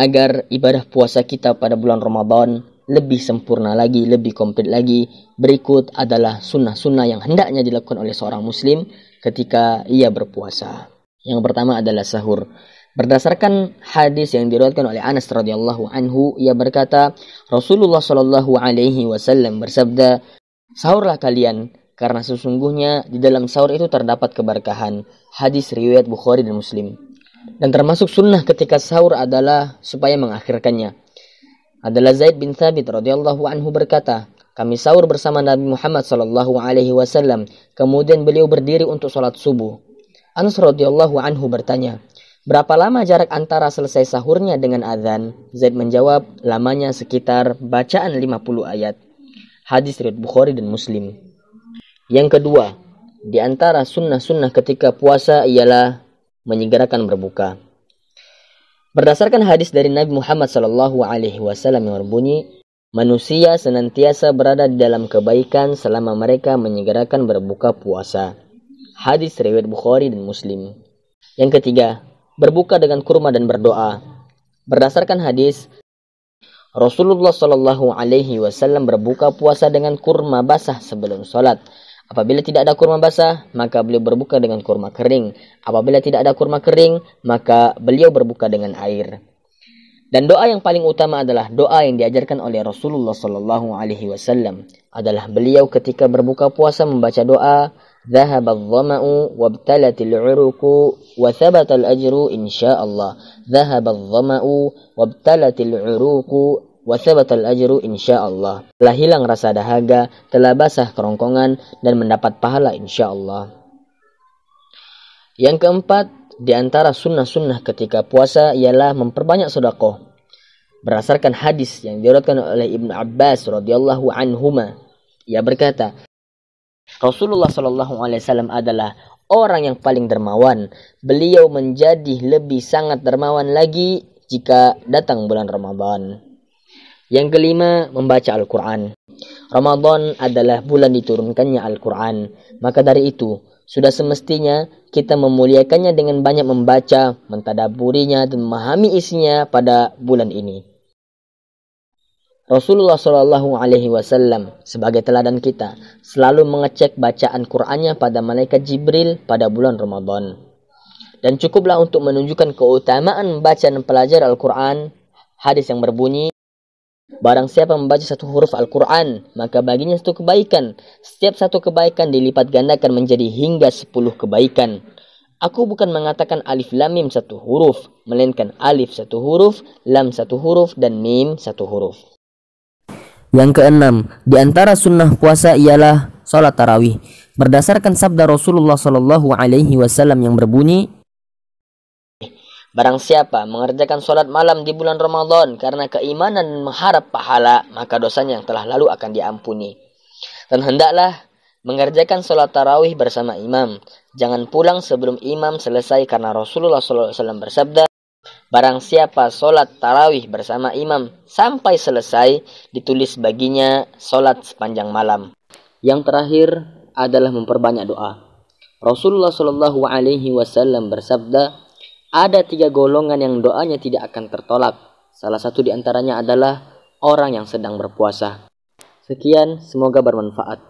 agar ibadah puasa kita pada bulan Ramadan lebih sempurna lagi, lebih komplit lagi. Berikut adalah sunnah-sunnah yang hendaknya dilakukan oleh seorang muslim ketika ia berpuasa. Yang pertama adalah sahur. Berdasarkan hadis yang diriwayatkan oleh Anas radhiyallahu anhu, ia berkata, Rasulullah shallallahu alaihi wasallam bersabda, "Sahurlah kalian, karena sesungguhnya di dalam sahur itu terdapat keberkahan." Hadis riwayat Bukhari dan Muslim. Dan termasuk sunnah ketika sahur adalah supaya mengakhirkannya. Adalah Zaid bin Thabit radhiyallahu anhu berkata, kami sahur bersama Nabi Muhammad sallallahu alaihi wasallam, kemudian beliau berdiri untuk sholat subuh. Anas radhiyallahu anhu bertanya, Berapa lama jarak antara selesai sahurnya dengan azan? Zaid menjawab, lamanya sekitar bacaan 50 ayat. Hadis riwayat Bukhari dan Muslim. Yang kedua, di antara sunnah-sunnah ketika puasa ialah menyegerakan berbuka. Berdasarkan hadis dari Nabi Muhammad SAW yang berbunyi, manusia senantiasa berada di dalam kebaikan selama mereka menyegerakan berbuka puasa. Hadis riwayat Bukhari dan Muslim. Yang ketiga, berbuka dengan kurma dan berdoa. Berdasarkan hadis, Rasulullah SAW berbuka puasa dengan kurma basah sebelum sholat Apabila tidak ada kurma basah, maka beliau berbuka dengan kurma kering. Apabila tidak ada kurma kering, maka beliau berbuka dengan air. Dan doa yang paling utama adalah doa yang diajarkan oleh Rasulullah sallallahu alaihi wasallam adalah beliau ketika berbuka puasa membaca doa Zahabal dhama'u wabtalatil 'uruqu wa thabata ajru insyaallah. Zahabal dhama'u wabtalatil 'uruqu wasabatal ajru insya Allah. Telah hilang rasa dahaga, telah basah kerongkongan, dan mendapat pahala insya Allah. Yang keempat, di antara sunnah-sunnah ketika puasa ialah memperbanyak sodakoh. Berdasarkan hadis yang diriwayatkan oleh Ibn Abbas radhiyallahu anhuma, ia berkata, Rasulullah shallallahu alaihi wasallam adalah orang yang paling dermawan. Beliau menjadi lebih sangat dermawan lagi jika datang bulan Ramadan. Yang kelima, membaca Al-Quran. Ramadan adalah bulan diturunkannya Al-Quran. Maka dari itu, sudah semestinya kita memuliakannya dengan banyak membaca, mentadaburinya dan memahami isinya pada bulan ini. Rasulullah Shallallahu Alaihi Wasallam sebagai teladan kita selalu mengecek bacaan Qurannya pada malaikat Jibril pada bulan Ramadan. Dan cukuplah untuk menunjukkan keutamaan membaca dan pelajar Al-Quran, hadis yang berbunyi, Barang siapa membaca satu huruf Al-Quran, maka baginya satu kebaikan. Setiap satu kebaikan dilipat gandakan menjadi hingga sepuluh kebaikan. Aku bukan mengatakan alif lam mim satu huruf, melainkan alif satu huruf, lam satu huruf, dan mim satu huruf. Yang keenam, di antara sunnah puasa ialah salat tarawih. Berdasarkan sabda Rasulullah saw yang berbunyi, Barang siapa mengerjakan sholat malam di bulan Ramadan karena keimanan dan mengharap pahala, maka dosanya yang telah lalu akan diampuni. Dan hendaklah mengerjakan sholat tarawih bersama imam. Jangan pulang sebelum imam selesai karena Rasulullah SAW bersabda, Barang siapa sholat tarawih bersama imam sampai selesai, ditulis baginya sholat sepanjang malam. Yang terakhir adalah memperbanyak doa. Rasulullah saw bersabda, ada tiga golongan yang doanya tidak akan tertolak. Salah satu di antaranya adalah orang yang sedang berpuasa. Sekian, semoga bermanfaat.